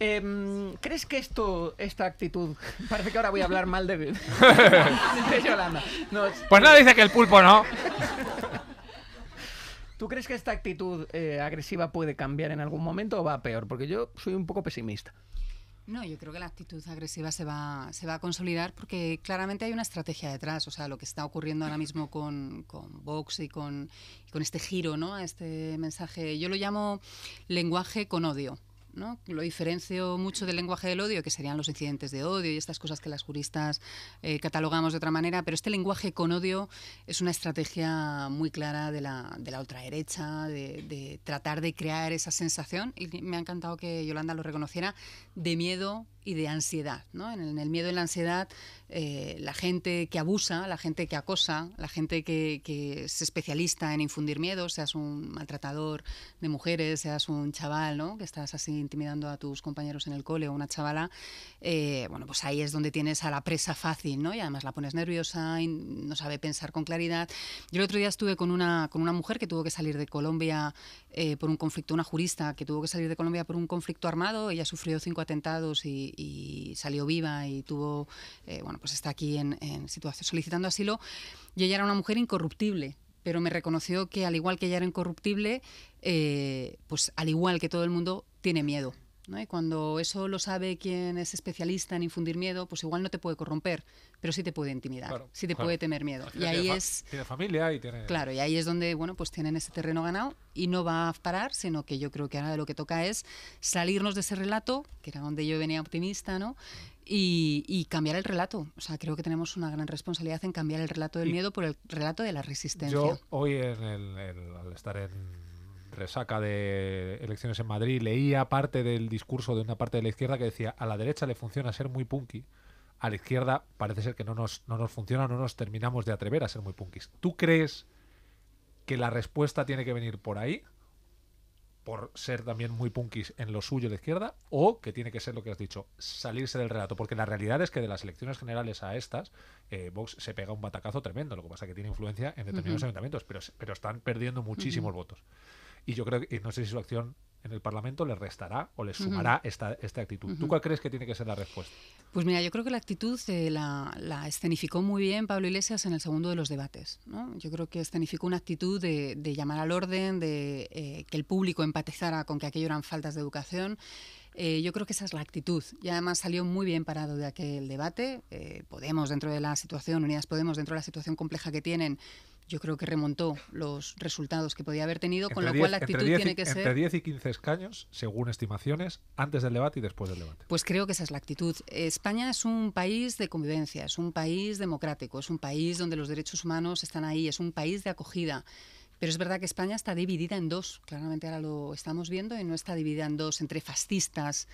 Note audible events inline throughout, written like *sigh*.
Em, ¿Crees que esto, esta actitud, *laughs* parece que ahora voy a hablar mal de, *laughs* de Yolanda? No, pues nada, dice que el pulpo no. ¿Tú crees que esta actitud eh, agresiva puede cambiar en algún momento o va a peor? Porque yo soy un poco pesimista. No, yo creo que la actitud agresiva se va, se va a consolidar porque claramente hay una estrategia detrás. O sea, lo que está ocurriendo ahora mismo con, con Vox y con, con este giro, ¿no? A este mensaje. Yo lo llamo lenguaje con odio. ¿no? Lo diferencio mucho del lenguaje del odio, que serían los incidentes de odio y estas cosas que las juristas eh, catalogamos de otra manera, pero este lenguaje con odio es una estrategia muy clara de la, de ultraderecha, de, de tratar de crear esa sensación, y me ha encantado que Yolanda lo reconociera, de miedo, y de ansiedad. ¿no? En, el, miedo y la ansiedad, eh, la gente que abusa, la gente que acosa, la gente que, es especialista en infundir miedo, seas un maltratador de mujeres, seas un chaval ¿no? que estás así intimidando a tus compañeros en el cole o una chavala, eh, bueno, pues ahí es donde tienes a la presa fácil ¿no? y además la pones nerviosa, y no sabe pensar con claridad. Yo el otro día estuve con una, con una mujer que tuvo que salir de Colombia eh, por un conflicto, una jurista que tuvo que salir de Colombia por un conflicto armado. Ella sufrió cinco atentados y, salió viva y tuvo, eh, bueno, pues está aquí en, situación solicitando asilo. Y ella era una mujer incorruptible pero me reconoció que al igual que ella era incorruptible, eh, pues al igual que todo el mundo, tiene miedo. Y cuando eso lo sabe quien es especialista en infundir miedo, pues igual no te puede corromper, pero sí te puede intimidar, sí te puede tener miedo. Y ahí es... Tiene familia y tiene... Claro, y ahí es donde, bueno, pues tienen ese terreno ganado y no va a parar, sino que yo creo que ahora lo que toca es salirnos de ese relato, que era donde yo venía optimista, ¿no? Y, cambiar el relato. O sea, creo que tenemos una gran responsabilidad en cambiar el relato del miedo por el relato de la resistencia. Yo hoy, al estar en resaca de elecciones en Madrid, leía parte del discurso de una parte de la izquierda que decía, a la derecha le funciona ser muy punky, a la izquierda parece ser que no nos, no nos funciona, no nos terminamos de atrever a ser muy punkis. ¿Tú crees que la respuesta tiene que venir por ahí? por ser también muy punkis en lo suyo de izquierda, o que tiene que ser lo que has dicho, salirse del relato. Porque la realidad es que de las elecciones generales a estas, eh, Vox se pega un batacazo tremendo. Lo que pasa es que tiene influencia en determinados ayuntamientos, pero, pero están perdiendo muchísimos votos. Y yo creo que, no sé si su acción en el Parlamento le restará o le sumará esta, esta, actitud. ¿Tú cuál crees que tiene que ser la respuesta? Pues mira, yo creo que la actitud eh, la, escenificó muy bien Pablo Iglesias en el segundo de los debates. ¿no? Yo creo que escenificó una actitud de, de llamar al orden, de eh, que el público empatizara con que aquello eran faltas de educación. Eh, yo creo que esa es la actitud. Y además salió muy bien parado de aquel debate. Podemos, dentro de la situación, Unidas Podemos, dentro de la situación compleja que tienen, yo creo que remontó los resultados que podía haber tenido, con lo cual la actitud tiene que ser... Entre 10 y 15 escaños, según estimaciones, antes del debate y después del debate. Pues creo que esa es la actitud. España es un país de convivencia, es un país democrático, es un país donde los derechos humanos están ahí, es un país de acogida. Pero es verdad que España está dividida en dos, claramente ahora lo estamos viendo, y no está dividida en dos entre fascistas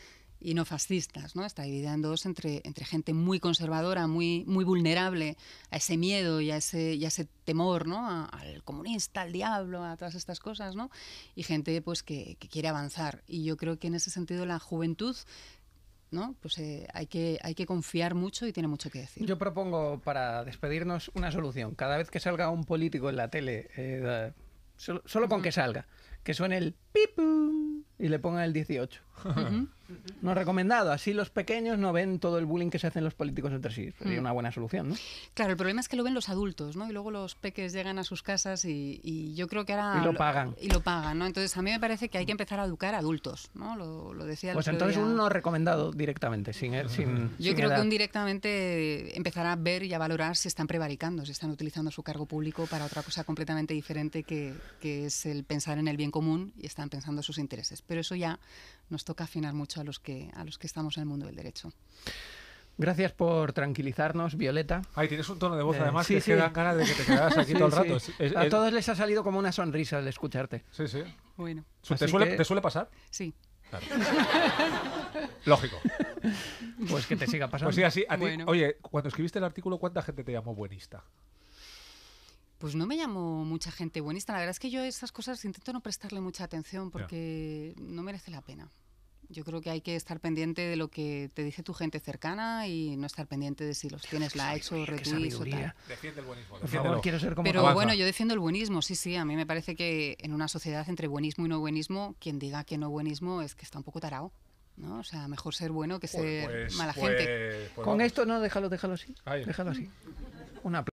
y no fascistas, ¿no? Está dividida dos entre, entre gente muy conservadora, muy, muy vulnerable a ese miedo y a ese, ya ese temor, ¿no? al comunista, al diablo, a todas estas cosas, ¿no? Y gente pues que, que quiere avanzar. Y yo creo que en ese sentido la juventud ¿no? Pues eh, hay, que, hay que confiar mucho y tiene mucho que decir. Yo propongo para despedirnos una solución. Cada vez que salga un político en la tele, eh, solo, con que salga, que suene el pipum y le pongan el 18. No recomendado. Así los pequeños no ven todo el bullying que se hacen los políticos entre sí. Sería mm. una buena solución, ¿no? Claro, el problema es que lo ven los adultos, ¿no? Y luego los peques llegan a sus casas y, yo creo que ahora... Y lo pagan. y lo pagan, ¿no? Entonces a mí me parece que hay que empezar a educar a adultos, ¿no? Lo, decía... Pues entonces uno no recomendado directamente, sin... E- *laughs* sin yo creo que un directamente empezará a ver y a valorar si están prevaricando, si están utilizando su cargo público para otra cosa completamente diferente que, es el pensar en el bien común y están pensando sus intereses. Pero eso ya nos toca afinar mucho a los que, a los que estamos en el mundo del derecho. Gracias por tranquilizarnos, Violeta. Ay, tienes un tono de voz eh, además que sí. dan de que te quedas aquí *laughs* todo el rato. a todos les ha salido como una sonrisa al escucharte. Sí, sí. Bueno. ¿Te suele, pasar? Sí. *laughs* Lógico. *laughs* Pues que te siga pasando. Pues Oye, cuando escribiste el artículo, ¿cuánta gente te llamó buenista? Pues no me llamó mucha gente buenista. La verdad es que yo esas cosas intento no prestarle mucha atención porque no merece la pena. Yo creo que hay que estar pendiente de lo que te dice tu gente cercana y no estar pendiente de si los tienes likes o retweets o tal. Eh. Defiende el buenismo. Por favor, quiero ser como Pero bueno, yo defiendo el buenismo, sí, sí. A mí me parece que en una sociedad entre buenismo y no buenismo, quien diga que no buenismo es que está un poco tarao. ¿no? O sea, mejor ser bueno que ser pues, mala gente. Pues, pues Con esto no, déjalo, déjalo así. Déjalo así. Una